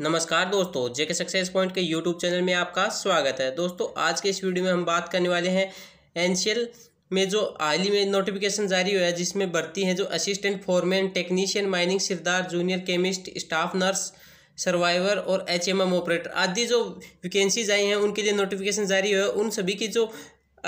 नमस्कार दोस्तों JK success point के यूट्यूब चैनल में आपका स्वागत है दोस्तों आज के इस वीडियो में हम बात करने वाले हैं एनसीएल में जो हाल ही में नोटिफिकेशन जारी हुआ है जिसमें भर्ती हैं जो assistant foreman technician mining sirdar junior chemist staff nurse surveyor और एच ऑपरेटर आदि जो वैकेंसीज आई हैं उनके लिए नोटिफिकेशन जारी हुआ है उन सभी की जो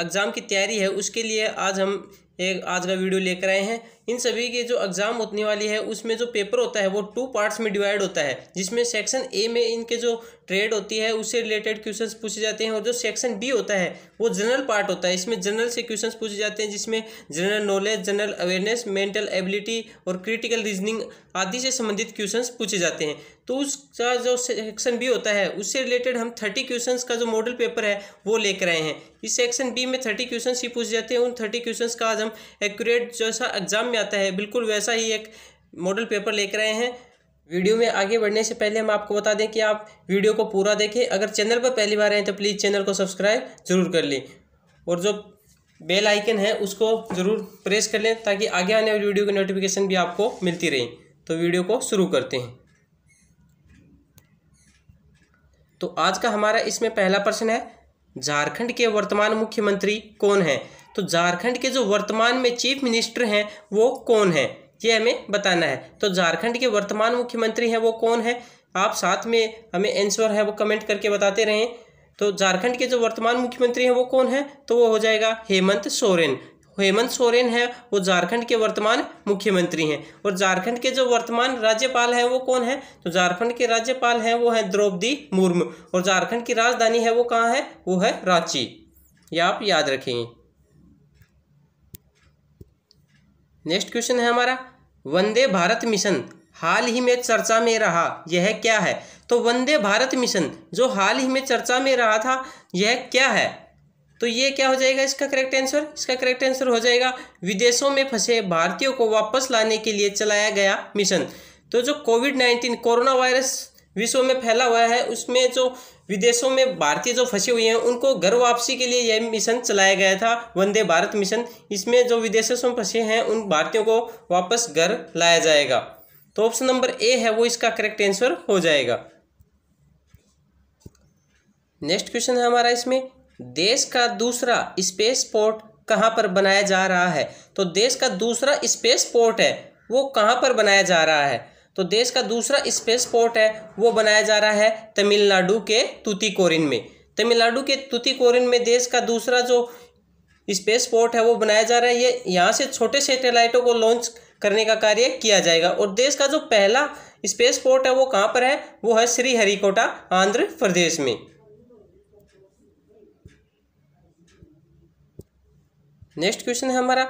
एग्ज़ाम की तैयारी है उसके लिए आज हम एक आज का वीडियो लेकर आए हैं इन सभी के जो एग्ज़ाम होने वाली है उसमें जो पेपर होता है वो टू पार्ट्स में डिवाइड होता है जिसमें सेक्शन ए में इनके जो ट्रेड होती है उससे रिलेटेड क्वेश्चंस पूछे जाते हैं और जो सेक्शन बी होता है वो जनरल पार्ट होता है इसमें जनरल से क्वेश्चंस पूछे जाते हैं जिसमें general knowledge general awareness mental ability और क्रिटिकल रीजनिंग आदि से संबंधित क्वेश्चन पूछे जाते हैं तो उसका जो सेक्शन बी होता है उससे रिलेटेड हम थर्टी क्वेश्चन का जो मॉडल पेपर है वो लेकर आए हैं इस सेक्शन बी में थर्टी क्वेश्चन ही पूछे जाते हैं उन थर्टी क्वेश्चन का आज एकदम एक्यूरेट जैसा एग्ज़ाम में आता है बिल्कुल वैसा ही एक मॉडल पेपर लेकर आए हैं वीडियो में आगे बढ़ने से पहले हम आपको बता दें कि आप वीडियो को पूरा देखें अगर चैनल पर पहली बार आए तो प्लीज़ चैनल को सब्सक्राइब ज़रूर कर लें और जो बेल आइकन है उसको ज़रूर प्रेस कर लें ताकि आगे आने वाली वीडियो की नोटिफिकेशन भी आपको मिलती रहे तो वीडियो को शुरू करते हैं तो आज का हमारा इसमें पहला प्रश्न है झारखंड के वर्तमान मुख्यमंत्री कौन है तो झारखंड के जो वर्तमान में चीफ मिनिस्टर हैं वो कौन है ये हमें बताना है तो झारखंड के वर्तमान मुख्यमंत्री हैं वो कौन है आप साथ में हमें आंसर है वो कमेंट करके बताते रहें तो झारखंड के जो वर्तमान मुख्यमंत्री हैं वो कौन है तो वो हो जाएगा हेमंत सोरेन हेमंत सोरेन है वो झारखंड के वर्तमान मुख्यमंत्री हैं और झारखंड के जो वर्तमान राज्यपाल हैं वो कौन है तो झारखंड के राज्यपाल हैं वो हैं द्रौपदी मुर्मू और झारखंड की राजधानी है वो कहाँ है वो है रांची ये आप याद रखेंगे नेक्स्ट क्वेश्चन है हमारा वंदे भारत मिशन हाल ही में चर्चा में रहा यह क्या है तो वंदे भारत मिशन जो हाल ही में चर्चा में रहा था यह क्या है तो ये क्या हो जाएगा इसका करेक्ट आंसर इसका करेक्ट आंसर हो जाएगा विदेशों में फंसे भारतीयों को वापस लाने के लिए चलाया गया मिशन तो जो कोविड नाइन्टीन कोरोना वायरस विश्व में फैला हुआ है उसमें जो विदेशों में भारतीय जो फंसे हुए हैं उनको घर वापसी के लिए यह मिशन चलाया गया था वंदे भारत मिशन इसमें जो विदेशों में फंसे हैं उन भारतीयों को वापस घर लाया जाएगा तो ऑप्शन नंबर ए है वो इसका करेक्ट आंसर हो जाएगा नेक्स्ट क्वेश्चन है हमारा इसमें देश का दूसरा स्पेस पोर्ट कहाँ पर बनाया जा रहा है तो देश का दूसरा स्पेस पोर्ट है वो कहाँ पर बनाया जा रहा है तो देश का दूसरा स्पेस पोर्ट है वो बनाया जा रहा है तमिलनाडु के तुतिकोरिन में तमिलनाडु के तुतिकोरिन में देश का दूसरा जो स्पेस पोर्ट है वो बनाया जा रहा है ये यहाँ से छोटे सेटेलाइटों को लॉन्च करने का कार्य किया जाएगा और देश का जो पहला स्पेस पोर्ट है वो कहाँ पर है वो है श्रीहरिकोटा आंध्र प्रदेश में नेक्स्ट क्वेश्चन है हमारा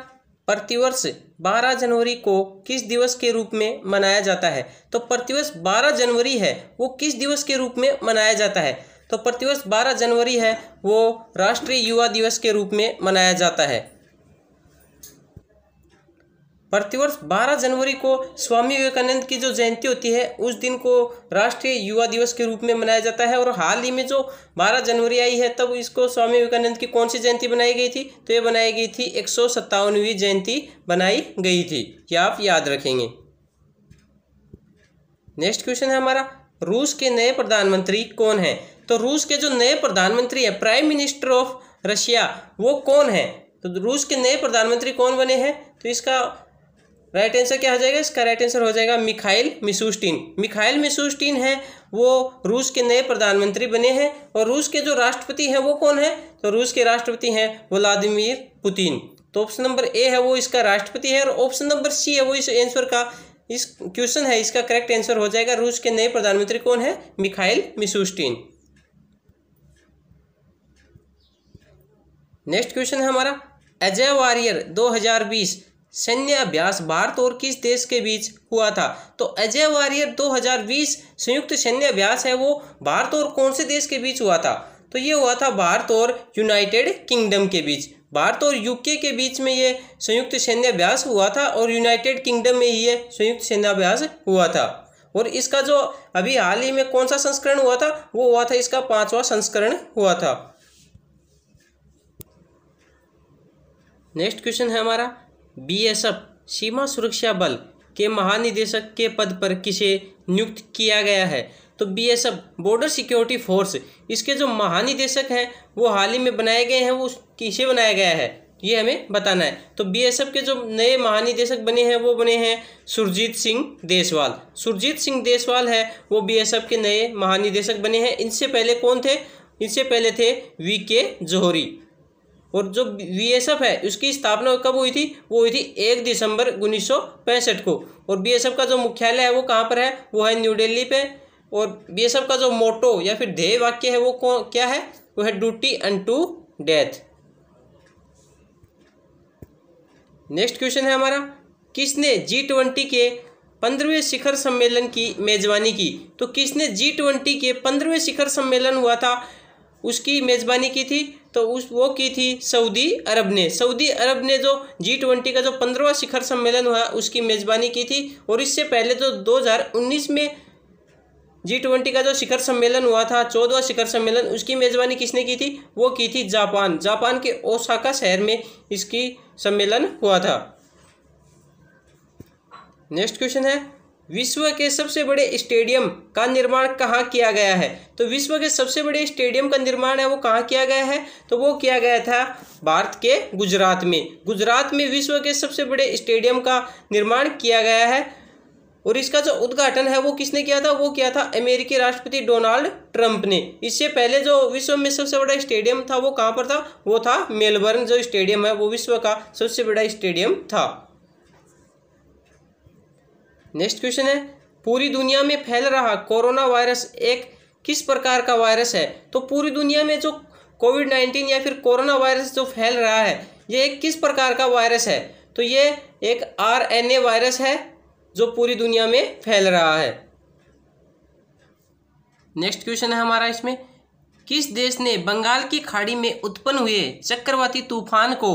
प्रतिवर्ष 12 जनवरी को किस दिवस के रूप में मनाया जाता है तो प्रतिवर्ष 12 जनवरी है वो किस दिवस के रूप में मनाया जाता है तो प्रतिवर्ष 12 जनवरी है वो राष्ट्रीय युवा दिवस के रूप में मनाया जाता है प्रतिवर्ष 12 जनवरी को स्वामी विवेकानंद की जो जयंती होती है उस दिन को राष्ट्रीय युवा दिवस के रूप में मनाया जाता है और हाल ही में जो 12 जनवरी आई है तब इसको स्वामी विवेकानंद की कौन सी जयंती बनाई गई थी तो ये बनाई गई थी एक जयंती बनाई गई थी यह आप याद रखेंगे नेक्स्ट क्वेश्चन है हमारा रूस के नए प्रधानमंत्री कौन है तो रूस के जो नए प्रधानमंत्री है प्राइम मिनिस्टर ऑफ रशिया वो कौन है तो रूस के नए प्रधानमंत्री कौन बने हैं तो इसका राइट आंसर क्या हो जाएगा इसका राइट आंसर हो जाएगा मिखाइल मिसूस्टिन मिखाइल मिसूस्टिन है वो रूस के नए प्रधानमंत्री बने हैं और रूस के जो राष्ट्रपति हैं वो कौन है तो रूस के राष्ट्रपति हैं व्लादिमिर पुतिन तो ऑप्शन नंबर ए है वो इसका राष्ट्रपति है और ऑप्शन नंबर सी है वो इस आंसर का इस क्वेश्चन है इसका करेक्ट आंसर हो जाएगा रूस के नए प्रधानमंत्री कौन है मिखाइल मिसूस्टिन नेक्स्ट क्वेश्चन है हमारा अजय वारियर 2020 अभ्यास भारत और किस देश के बीच हुआ था तो अजय वारियर 2020 संयुक्त सैन्य अभ्यास है वो भारत और कौन से देश के बीच हुआ था तो ये हुआ था भारत और यूनाइटेड किंगडम के बीच भारत और यूके के बीच में ये संयुक्त अभ्यास हुआ था और यूनाइटेड किंगडम में ही ये संयुक्त सैन्याभ्यास हुआ था और इसका जो अभी हाल ही में कौन सा संस्करण हुआ था वो हुआ था इसका पांचवा संस्करण हुआ था नेक्स्ट क्वेश्चन है हमारा बीएसएफ सीमा सुरक्षा बल के महानिदेशक के पद पर किसे नियुक्त किया गया है तो बीएसएफ बॉर्डर सिक्योरिटी फोर्स इसके जो महानिदेशक हैं वो हाल ही में बनाए गए हैं वो किसे बनाया गया है ये हमें बताना है तो बीएसएफ के जो नए महानिदेशक बने हैं वो बने हैं सुरजीत सिंह देसवाल सुरजीत सिंह देसवाल है वो बीएसएफ के नए महानिदेशक बने हैं इनसे पहले कौन थे इनसे पहले थे वी के जोहरी और जो बीएसएफ है उसकी स्थापना कब हुई थी वो हुई थी एक दिसंबर उन्नीस को और बीएसएफ का जो मुख्यालय है वो कहाँ पर है वो है न्यू दिल्ली पे और बीएसएफ का जो मोटो या फिर ध्येय वाक्य है वो क्या है वो है duty end to death next question है हमारा किसने जी ट्वेंटी के पंद्रहवें शिखर सम्मेलन की मेजबानी की तो किसने जी ट्वेंटी के पंद्रहवें शिखर सम्मेलन हुआ था उसकी मेजबानी की थी तो उस वो की थी सऊदी अरब ने सऊदी अरब ने जो जी ट्वेंटी का जो पंद्रहवा शिखर सम्मेलन हुआ उसकी मेज़बानी की थी और इससे पहले जो तो दो हज़ार उन्नीस में जी ट्वेंटी का जो शिखर सम्मेलन हुआ था चौदवा शिखर सम्मेलन उसकी मेज़बानी किसने की थी वो की थी जापान जापान के ओसाका शहर में इसकी सम्मेलन हुआ था नेक्स्ट क्वेश्चन है विश्व के सबसे बड़े स्टेडियम का निर्माण कहाँ किया गया है तो विश्व के सबसे बड़े स्टेडियम का निर्माण है वो कहाँ किया गया है तो वो किया गया था भारत के गुजरात में गुजरात में विश्व के सबसे बड़े स्टेडियम का निर्माण किया गया है और इसका जो उद्घाटन है वो किसने किया था वो किया था अमेरिकी राष्ट्रपति डोनाल्ड ट्रंप ने इससे पहले जो विश्व में सबसे बड़ा स्टेडियम था वो कहाँ पर था वो था मेलबर्न जो स्टेडियम है वो विश्व का सबसे बड़ा स्टेडियम था नेक्स्ट क्वेश्चन है पूरी दुनिया में फैल रहा कोरोना वायरस एक किस प्रकार का वायरस है तो पूरी दुनिया में जो कोविड नाइन्टीन या फिर कोरोना वायरस जो फैल रहा है ये एक किस प्रकार का वायरस है तो ये एक ए वायरस है जो पूरी दुनिया में फैल रहा है नेक्स्ट क्वेश्चन है हमारा इसमें किस देश ने बंगाल की खाड़ी में उत्पन्न हुए चक्रवाती तूफान को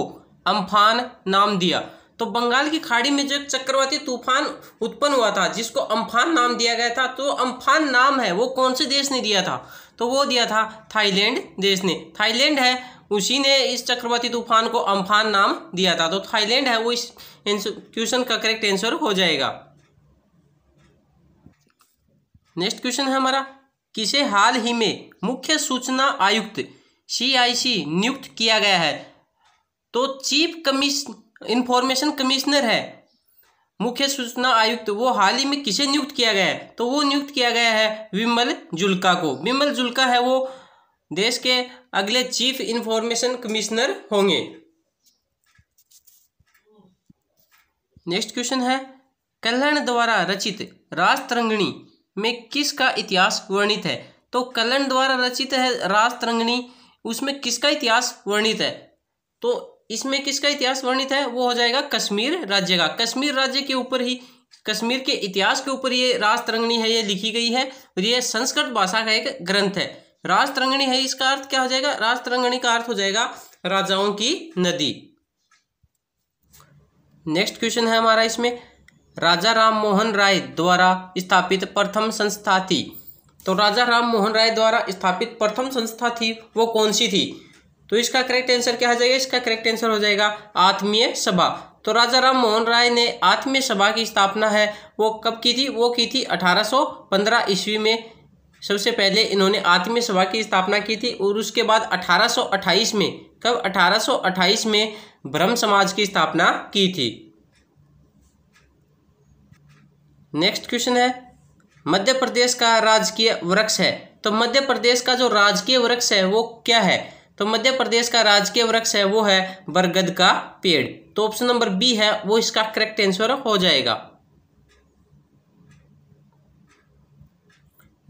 अम्फान नाम दिया तो बंगाल की खाड़ी में जो चक्रवाती तूफान उत्पन्न हुआ था जिसको अम्फान नाम दिया गया था तो अम्फान नाम है वो कौन से देश ने दिया था तो वो दिया था थाईलैंड देश ने थाईलैंड है उसी ने इस चक्रवाती तूफान को अम्फान नाम दिया था तो थाईलैंड है वो इस क्वेश्चन का करेक्ट आंसर हो जाएगा नेक्स्ट क्वेश्चन है हमारा किसे हाल ही में मुख्य सूचना आयुक्त सी नियुक्त किया गया है तो चीफ कमिश्न इंफॉर्मेशन कमिश्नर है मुख्य सूचना आयुक्त वो हाल ही में किसे नियुक्त किया गया है तो वो नियुक्त किया गया है विमल जुल्का को विमल जुल्का है वो देश के अगले चीफ इंफॉर्मेशन कमिश्नर होंगे नेक्स्ट क्वेश्चन है कल्याण द्वारा रचित राजतरंगणी में किसका इतिहास वर्णित है तो कल्याण द्वारा रचित है राजतरंगणी उसमें किसका इतिहास वर्णित है तो इसमें किसका इतिहास वर्णित है वो हो जाएगा कश्मीर राज्य का कश्मीर राज्य के ऊपर ही कश्मीर के इतिहास के ऊपर ये राजतरंगणी है ये लिखी गई है और ये संस्कृत भाषा का एक ग्रंथ है राजतरंगणी है इसका अर्थ क्या हो जाएगा राजतरंगणी का अर्थ हो जाएगा राजाओं की नदी नेक्स्ट क्वेश्चन है हमारा इसमें राजा राम मोहन राय द्वारा स्थापित प्रथम संस्था थी तो राजा राम मोहन राय द्वारा स्थापित प्रथम संस्था थी वो कौन सी थी तो इसका करेक्ट आंसर क्या हो जाएगा इसका करेक्ट आंसर हो जाएगा आत्मीय सभा तो राजा राम मोहन राय ने आत्मीय सभा की स्थापना है वो कब की थी वो की थी 1815 ईस्वी में सबसे पहले इन्होंने आत्मीय सभा की स्थापना की थी और उसके बाद 1828 में कब 1828 में ब्रह्म समाज की स्थापना की थी नेक्स्ट क्वेश्चन है मध्य प्रदेश का राजकीय वृक्ष है तो मध्य प्रदेश का जो राजकीय वृक्ष है वो क्या है तो मध्य प्रदेश का राजकीय वृक्ष है वो है बरगद का पेड़ तो ऑप्शन नंबर बी है वो इसका करेक्ट आंसर हो जाएगा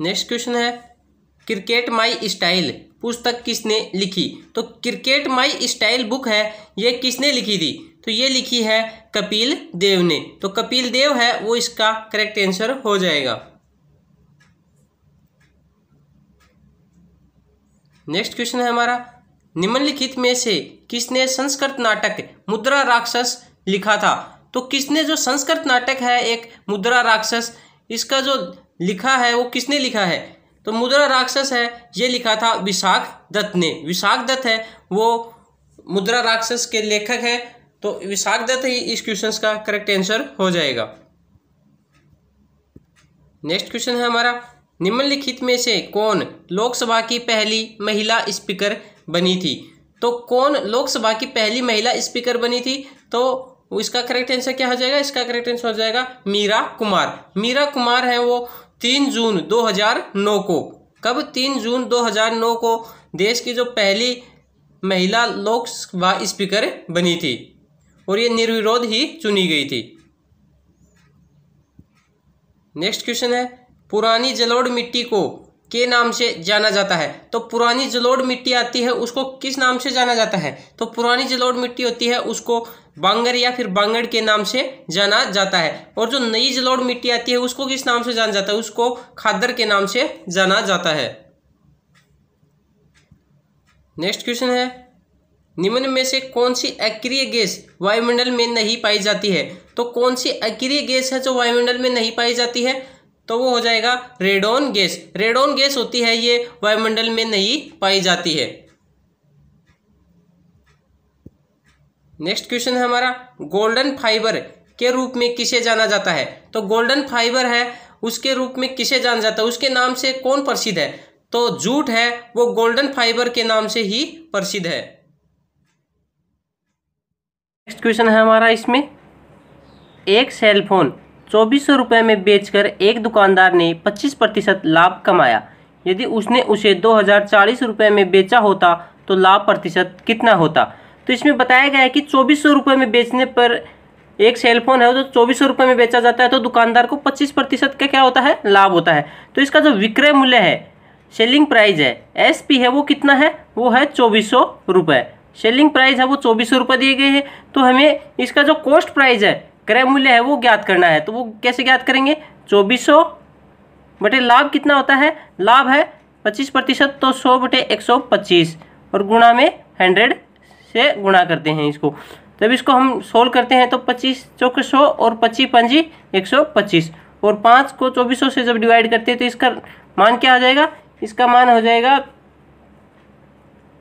नेक्स्ट क्वेश्चन है क्रिकेट माई स्टाइल पुस्तक किसने लिखी तो क्रिकेट माई स्टाइल बुक है ये किसने लिखी थी तो ये लिखी है कपिल देव ने तो कपिल देव है वो इसका करेक्ट आंसर हो जाएगा नेक्स्ट क्वेश्चन है हमारा निम्नलिखित में से किसने संस्कृत नाटक मुद्रा राक्षस लिखा था तो किसने जो संस्कृत नाटक है एक मुद्रा राक्षस इसका जो लिखा है वो किसने लिखा है तो मुद्रा राक्षस है ये लिखा था विशाख दत्त ने विशाख दत्त है वो मुद्रा राक्षस के लेखक है तो विशाख दत्त ही इस क्वेश्चन का करेक्ट आंसर हो जाएगा नेक्स्ट क्वेश्चन है हमारा निम्नलिखित में से कौन लोकसभा की पहली महिला स्पीकर बनी थी तो कौन लोकसभा की पहली महिला स्पीकर बनी थी तो इसका करेक्ट आंसर क्या हो जाएगा इसका करेक्ट आंसर हो जाएगा मीरा कुमार मीरा कुमार है वो तीन जून 2009 को कब तीन जून 2009 को देश की जो पहली महिला लोकसभा स्पीकर बनी थी और ये निर्विरोध ही चुनी गई थी नेक्स्ट क्वेश्चन है पुरानी जलोढ़ मिट्टी को के नाम से जाना जाता है तो पुरानी जलोढ़ मिट्टी आती है उसको किस नाम से जाना जाता है तो पुरानी जलोढ़ मिट्टी होती है उसको बांगर या फिर बांगड़ के नाम से जाना जाता है और जो नई जलोढ़ मिट्टी आती है उसको किस नाम से जाना जाता है उसको खादर के नाम से जाना जाता है नेक्स्ट क्वेश्चन है निम्न में से कौन सी अक्रिय गैस वायुमंडल में नहीं पाई जाती है तो कौन सी अक्रिय गैस है जो वायुमंडल में नहीं पाई जाती है तो वो हो जाएगा रेडोन गैस रेडोन गैस होती है ये वायुमंडल में नहीं पाई जाती है नेक्स्ट क्वेश्चन है हमारा गोल्डन फाइबर के रूप में किसे जाना जाता है तो गोल्डन फाइबर है उसके रूप में किसे जाना जाता है उसके नाम से कौन प्रसिद्ध है तो जूट है वो गोल्डन फाइबर के नाम से ही प्रसिद्ध है नेक्स्ट क्वेश्चन है हमारा इसमें एक सेल फोन चौबीस सौ रुपये में बेचकर एक दुकानदार ने 25 प्रतिशत लाभ कमाया यदि उसने उसे दो हज़ार चालीस रुपये में बेचा होता तो लाभ प्रतिशत कितना होता तो इसमें बताया गया है कि चौबीस सौ रुपये में बेचने पर एक सेलफोन है तो चौबीस सौ रुपये में बेचा जाता है तो दुकानदार को पच्चीस प्रतिशत का क्या होता है लाभ होता है तो इसका जो विक्रय मूल्य है सेलिंग प्राइस है एस पी है वो कितना है वो है चौबीस सौ रुपये सेलिंग प्राइस है वो चौबीस सौ रुपये दिए गए हैं तो हमें इसका जो कॉस्ट प्राइस है क्रय मूल्य है वो ज्ञात करना है तो वो कैसे ज्ञात करेंगे चौबीस सौ बटे लाभ कितना होता है लाभ है पच्चीस प्रतिशत तो सौ बटे एक सौ पच्चीस और गुणा में हंड्रेड से गुणा करते हैं इसको जब इसको हम सोल्व करते हैं तो पच्चीस चौक सौ और पच्चीस पंजी एक सौ पच्चीस और पाँच को चौबीस से जब डिवाइड करते हैं तो इसका मान क्या आ जाएगा इसका मान हो जाएगा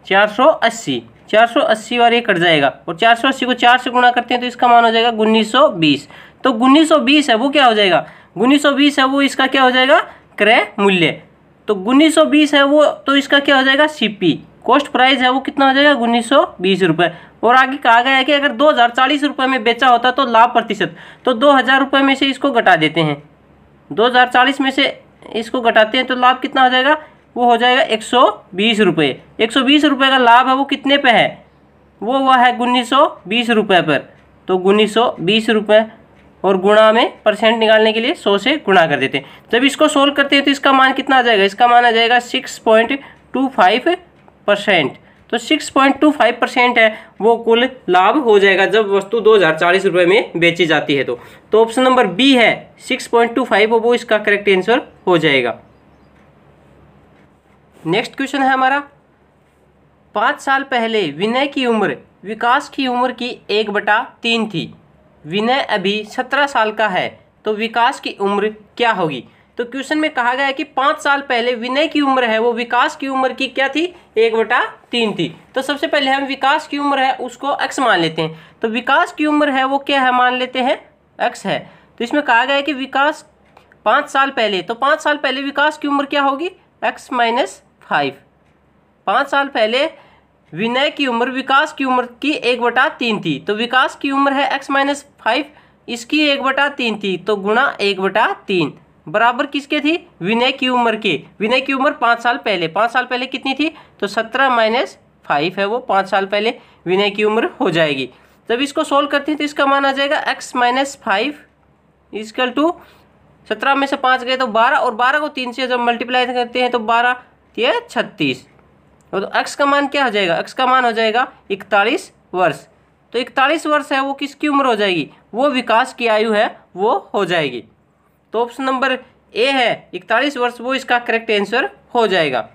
चार सौ अस्सी 480 बार ये कट जाएगा और 480 को 4 से गुणा करते हैं तो इसका मान हो जाएगा उन्नीस तो उन्नीस है वो क्या हो जाएगा उन्नीस है वो इसका क्या हो जाएगा क्रय मूल्य तो उन्नीस है वो तो इसका क्या हो जाएगा पी कॉस्ट प्राइस है वो कितना हो जाएगा उन्नीस सौ बीस रुपये और आगे कहा गया है कि अगर दो हज़ार चालीस रुपये में बेचा होता तो लाभ प्रतिशत तो दो हज़ार रुपये में से इसको घटा देते हैं दो हज़ार चालीस में से इसको घटाते हैं तो लाभ कितना हो जाएगा वो हो जाएगा एक सौ बीस रुपये एक सौ बीस रुपये का लाभ है वो कितने पे है वो हुआ है उन्नीस सौ बीस रुपये पर तो उन्नीस सौ बीस रुपये और गुणा में परसेंट निकालने के लिए सौ से गुणा कर देते हैं जब इसको सोल्व करते हैं तो इसका मान कितना आ जाएगा इसका मान आ जाएगा six point two five percent तो six point two five percent है वो कुल लाभ हो जाएगा जब वस्तु दो हज़ार चालीस रुपये में बेची जाती है तो ऑप्शन नंबर बी है सिक्स पॉइंट टू फाइव वो इसका करेक्ट आंसर हो जाएगा नेक्स्ट क्वेश्चन है हमारा पाँच साल पहले विनय की उम्र विकास की उम्र की एक बटा तीन थी विनय अभी सत्रह साल का है तो विकास की उम्र क्या होगी तो क्वेश्चन में कहा गया है कि पाँच साल पहले विनय की उम्र है वो विकास की उम्र की क्या थी एक बटा तीन थी तो सबसे पहले हम विकास की उम्र है उसको एक्स मान लेते हैं तो विकास की उम्र है वो क्या है मान लेते हैं एक्स है तो इसमें कहा गया है कि विकास पाँच साल पहले तो पाँच साल पहले विकास की उम्र क्या होगी एक्स माइनस फाइव पाँच साल पहले विनय की उम्र विकास की उम्र की एक बटा तीन थी तो विकास की उम्र है एक्स माइनस फाइव इसकी एक बटा तीन थी तो गुणा एक बटा तीन बराबर किसके थी विनय की उम्र के विनय की उम्र पाँच साल पहले पाँच साल पहले कितनी थी तो सत्रह माइनस फाइव है वो पाँच साल पहले विनय की उम्र हो जाएगी जब इसको सोल्व करते हैं तो इसका मान आ जाएगा x minus five equal to सत्रह में से पाँच गए तो बारह और बारह को तीन से जब मल्टीप्लाई करते हैं तो बारह ये छत्तीस तो एक्स का मान क्या हो जाएगा एक्स का मान हो जाएगा इकतालीस वर्ष तो इकतालीस वर्ष है वो किसकी उम्र हो जाएगी वो विकास की आयु है वो हो जाएगी तो ऑप्शन नंबर ए है इकतालीस वर्ष वो इसका करेक्ट आंसर हो जाएगा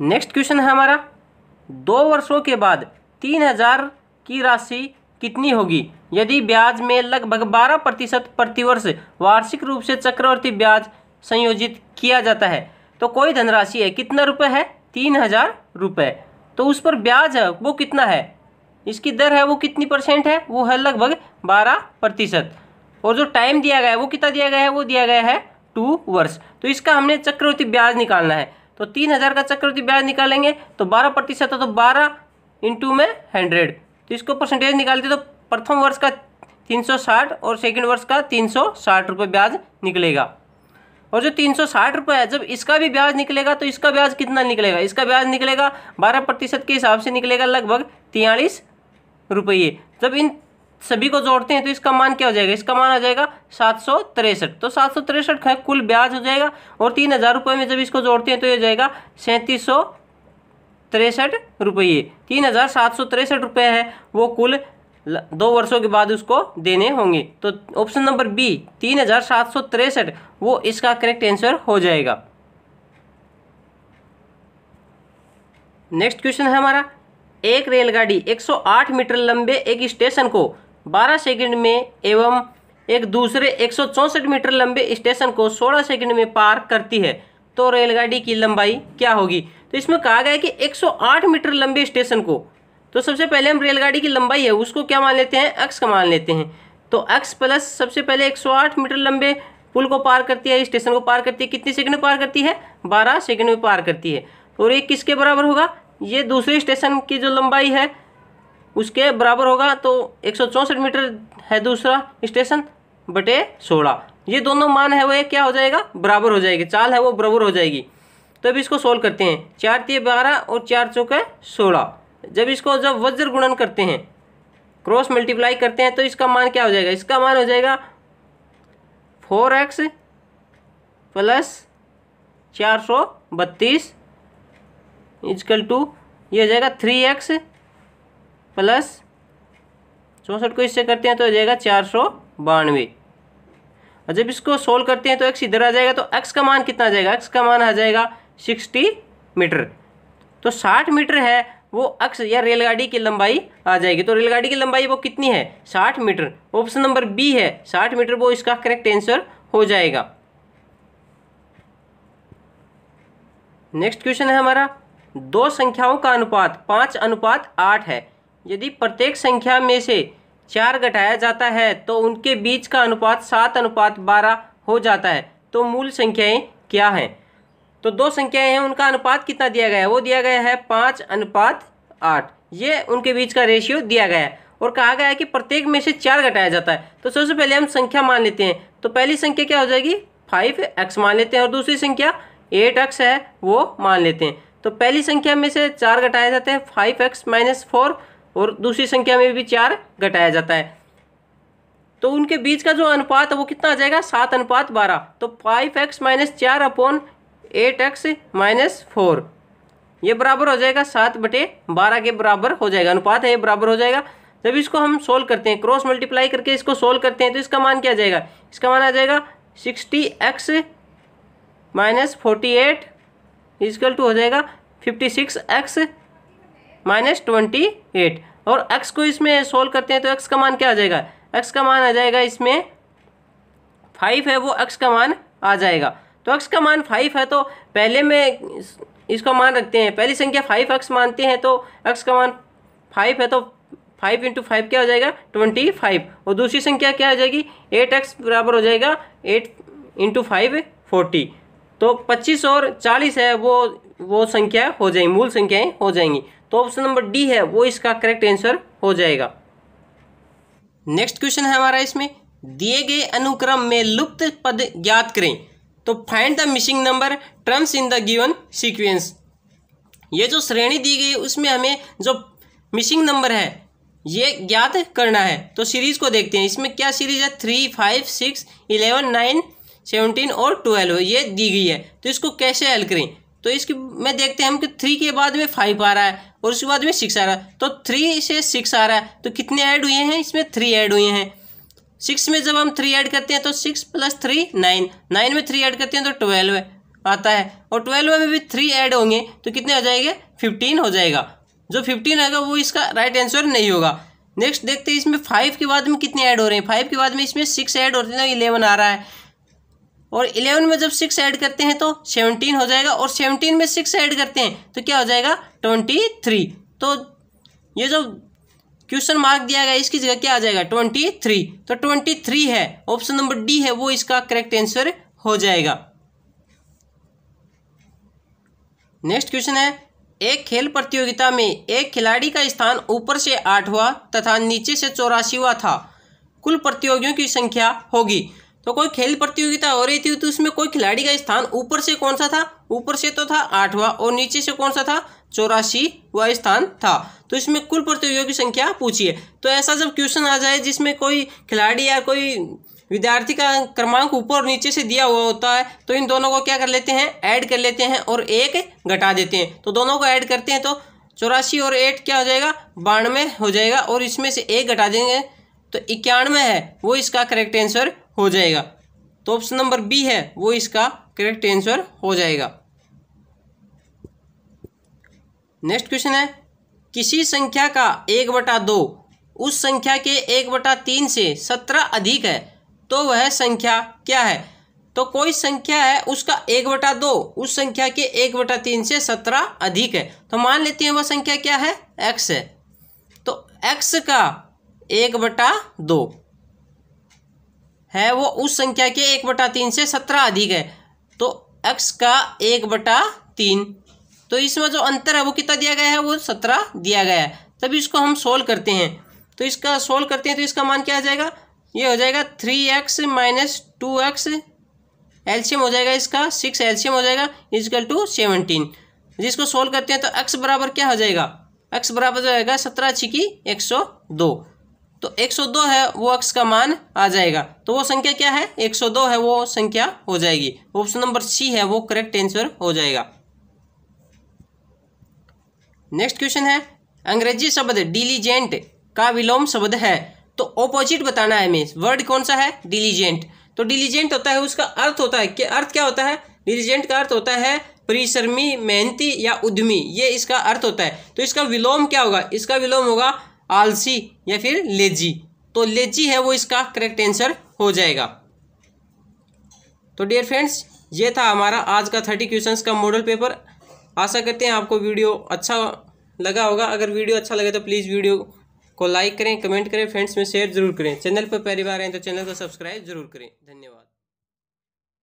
नेक्स्ट क्वेश्चन है हमारा दो वर्षों के बाद तीन हजार की राशि कितनी होगी यदि ब्याज में लगभग बारह प्रतिशत प्रतिवर्ष वार्षिक रूप से चक्रवर्ती ब्याज संयोजित किया जाता है तो कोई धनराशि है कितना रुपए है तीन हजार रुपये तो उस पर ब्याज है वो कितना है इसकी दर है वो कितनी परसेंट है वो है लगभग बारह प्रतिशत और जो टाइम दिया गया है वो कितना दिया गया है वो दिया गया है टू वर्ष तो इसका हमने चक्रवर्ती ब्याज निकालना है तो तीन हज़ार का चक्रवर्ती ब्याज निकालेंगे तो बारह प्रतिशत है तो बारह इंटू में हंड्रेड तो इसको परसेंटेज निकालते तो प्रथम वर्ष का तीन सौ साठ और सेकेंड वर्ष का तीन सौ साठ रुपये ब्याज निकलेगा और जो तीन सौ साठ रुपये है जब इसका भी ब्याज निकलेगा तो इसका ब्याज कितना निकलेगा इसका ब्याज निकलेगा बारह प्रतिशत के हिसाब से निकलेगा लगभग तियालीस रुपये जब इन सभी को जोड़ते हैं तो इसका मान क्या हो जाएगा इसका मान आ जाएगा सात सौ तिरसठ तो सात सौ तिरसठ का कुल ब्याज हो जाएगा और तीन हज़ार रुपये में जब इसको जोड़ते हैं तो ये हो जाएगा सैंतीस सौ तिरसठ रुपये तीन हज़ार सात सौ तिरसठ रुपये है वो कुल दो वर्षों के बाद उसको देने होंगे तो ऑप्शन नंबर बी तीन हजार सात सौ तिरसठ वो इसका करेक्ट आंसर हो जाएगा नेक्स्ट क्वेश्चन है हमारा एक रेलगाड़ी 108 मीटर लंबे एक स्टेशन को 12 सेकंड में एवं एक दूसरे एक मीटर लंबे स्टेशन को 16 सेकंड में पार करती है तो रेलगाड़ी की लंबाई क्या होगी तो इसमें कहा गया है कि 108 मीटर लंबे स्टेशन को तो सबसे पहले हम रेलगाड़ी की लंबाई है उसको क्या मान लेते हैं एक्स का मान लेते हैं तो एक्स प्लस सबसे पहले एक सौ आठ मीटर लंबे पुल को पार करती है स्टेशन को पार करती है कितने सेकंड में पार करती है बारह सेकंड में पार करती है और ये किसके बराबर होगा ये दूसरे स्टेशन की जो लंबाई है उसके बराबर होगा तो एक मीटर है दूसरा स्टेशन बटे सोलह ये दोनों मान है वह क्या हो जाएगा बराबर हो जाएगी चाल है वो बराबर हो जाएगी तो अब इसको सोल्व करते हैं चार तीन बारह और चार चौके सोलह जब इसको जब वज्र गुणन करते हैं क्रॉस मल्टीप्लाई करते हैं तो इसका मान क्या हो जाएगा इसका मान हो जाएगा फोर एक्स प्लस चार सौ बत्तीस इजकल टू ये हो जाएगा थ्री एक्स प्लस चौंसठ को इससे करते हैं तो हो जाएगा चार सौ बानवे और जब इसको सोल्व करते हैं तो एक्स इधर आ जाएगा तो एक्स का मान कितना आ जाएगा एक्स का मान आ जाएगा सिक्सटी मीटर तो साठ मीटर है वो अक्ष या रेलगाड़ी की लंबाई आ जाएगी तो रेलगाड़ी की लंबाई वो कितनी है साठ मीटर ऑप्शन नंबर बी है साठ मीटर वो इसका करेक्ट आंसर हो जाएगा नेक्स्ट क्वेश्चन है हमारा दो संख्याओं का अनुपात पाँच अनुपात आठ है यदि प्रत्येक संख्या में से चार घटाया जाता है तो उनके बीच का अनुपात सात अनुपात बारह हो जाता है तो मूल संख्याएं क्या हैं तो दो संख्याएं हैं उनका अनुपात कितना दिया गया है वो दिया गया है पाँच अनुपात आठ ये उनके बीच का रेशियो दिया गया है और कहा गया है कि प्रत्येक में से चार घटाया जाता है तो सबसे पहले हम संख्या मान लेते हैं तो पहली संख्या क्या हो जाएगी फाइव एक्स मान लेते हैं और दूसरी संख्या एट एक्स है वो मान लेते हैं तो पहली संख्या में से चार घटाया जाता है फाइव एक्स माइनस फोर और दूसरी संख्या में भी चार घटाया जाता है तो उनके बीच का जो अनुपात है वो कितना आ जाएगा सात अनुपात बारह तो फाइव एक्स माइनस चार upon eight x minus four ये बराबर हो जाएगा सात बटे बारह के बराबर हो जाएगा अनुपात है ये बराबर हो जाएगा जब इसको हम सोल्व करते हैं क्रॉस मल्टीप्लाई करके इसको सोल्व करते हैं तो इसका मान क्या जाएगा इसका मान आ जाएगा sixty x minus forty eight equal to हो जाएगा fifty six x minus twenty eight और एक्स को इसमें सोल्व करते हैं तो एक्स का मान क्या आ जाएगा एक्स का मान आ जाएगा इसमें फाइव है वो एक्स का मान आ जाएगा तो एक्स का मान फाइव है तो पहले में इसको मान रखते हैं पहली संख्या फाइव एक्स मानते हैं तो एक्स का मान फाइव है तो फाइव इंटू फाइव क्या हो जाएगा ट्वेंटी फाइव और दूसरी संख्या क्या हो जाएगी एट एक्स बराबर हो जाएगा एट इंटू फाइव फोर्टी तो पच्चीस और चालीस है वो वो संख्या हो जाएंगी मूल संख्याएं हो जाएंगी तो ऑप्शन नंबर डी है वो इसका करेक्ट आंसर हो जाएगा नेक्स्ट क्वेश्चन है हमारा इसमें दिए गए अनुक्रम में लुप्त पद ज्ञात करें तो find the missing number terms in the given sequence ये जो श्रेणी दी गई उसमें हमें जो मिसिंग नंबर है ये ज्ञात करना है तो सीरीज़ को देखते हैं इसमें क्या सीरीज़ है three five six eleven nine seventeen और ट्वेल्व ये दी गई है तो इसको कैसे हल करें तो इसकी में देखते हैं हम कि थ्री के बाद में फाइव आ रहा है और उसके बाद में सिक्स आ रहा है तो थ्री से सिक्स आ रहा है तो कितने ऐड हुए हैं इसमें थ्री ऐड हुए हैं सिक्स में जब हम थ्री ऐड करते हैं तो six plus three nine nine में थ्री ऐड करते हैं तो ट्वेल्व आता है और ट्वेल्व में भी थ्री ऐड होंगे तो कितने हो जाएंगे फिफ्टीन हो जाएगा जो फिफ्टीन आएगा वो इसका राइट आंसर नहीं होगा नेक्स्ट देखते हैं इसमें फाइव के बाद में कितने ऐड हो रहे हैं फाइव के बाद में इसमें सिक्स ऐड होते हैं तो इलेवन आ रहा है और इलेवन में जब सिक्स ऐड करते हैं तो सेवनटीन हो जाएगा और सेवनटीन में सिक्स ऐड करते हैं तो क्या हो जाएगा ट्वेंटी थ्री तो ये जो क्वेश्चन मार्क दिया गया इसकी जगह क्या आ जाएगा ट्वेंटी थ्री तो ट्वेंटी थ्री है ऑप्शन नंबर डी है वो इसका करेक्ट आंसर हो जाएगा नेक्स्ट क्वेश्चन है एक खेल प्रतियोगिता में एक खिलाड़ी का स्थान ऊपर से आठवां तथा नीचे से चौरासीवा था कुल प्रतियोगियों की संख्या होगी तो कोई खेल प्रतियोगिता हो रही थी तो उसमें कोई खिलाड़ी का स्थान ऊपर से कौन सा था ऊपर से तो था आठवा और नीचे से कौन सा था चौरासी वह स्थान था तो इसमें कुल प्रतियोगियों की संख्या पूछिए तो ऐसा जब क्वेश्चन आ जाए जिसमें कोई खिलाड़ी या कोई विद्यार्थी का क्रमांक ऊपर और नीचे से दिया हुआ होता है तो इन दोनों को क्या कर लेते हैं ऐड कर लेते हैं और एक घटा देते हैं तो दोनों को ऐड करते हैं तो चौरासी और एट क्या हो जाएगा बानवे हो जाएगा और इसमें से एक घटा देंगे तो इक्यानवे है वो इसका करेक्ट आंसर हो जाएगा तो ऑप्शन नंबर बी है वो इसका करेक्ट आंसर हो जाएगा नेक्स्ट क्वेश्चन है किसी संख्या का एक बटा दो उस संख्या के एक बटा तीन से सत्रह अधिक है तो वह संख्या क्या है तो कोई संख्या है उसका एक बटा दो उस संख्या के एक बटा तीन से सत्रह अधिक है तो मान लेते हैं वह संख्या क्या है एक्स है तो एक्स का एक बटा दो है वो उस संख्या के एक बटा तीन से सत्रह अधिक है तो एक्स का एक बटा तीन तो इसमें जो अंतर है वो कितना दिया गया है वो सत्रह दिया गया है तभी इसको हम सोल्व करते हैं तो इसका सोल्व करते हैं तो इसका मान क्या आ जाएगा ये हो जाएगा three x minus two x एल्शियम हो जाएगा इसका सिक्स एल्शियम हो जाएगा इजकल टू सेवनटीन जिसको सोल्व करते हैं तो एक्स बराबर क्या हो जाएगा एक्स बराबर जो आएगा सत्रह छिकी एक सौ दो तो एक सौ दो है वो एक्स का मान आ जाएगा तो वो संख्या क्या है एक सौ दो है वो संख्या हो जाएगी ऑप्शन नंबर सी है वो करेक्ट आंसर हो जाएगा नेक्स्ट क्वेश्चन है अंग्रेजी शब्द डिलीजेंट का विलोम शब्द है तो ऑपोजिट बताना है मीन्स वर्ड कौन सा है डिलीजेंट तो डिलीजेंट होता है उसका अर्थ होता है कि अर्थ क्या होता है डिलीजेंट का अर्थ होता है परिश्रमी मेहनती या उद्यमी ये इसका अर्थ होता है तो इसका विलोम क्या होगा इसका विलोम होगा आलसी या फिर लेजी तो लेजी है वो इसका करेक्ट आंसर हो जाएगा तो डियर फ्रेंड्स ये था हमारा आज का थर्टी क्वेश्चंस का मॉडल पेपर आशा करते हैं आपको वीडियो अच्छा लगा होगा अगर वीडियो अच्छा लगे तो प्लीज़ वीडियो को लाइक करें कमेंट करें फ्रेंड्स में शेयर जरूर करें चैनल पर पहली बार आए तो चैनल को सब्सक्राइब जरूर करें धन्यवाद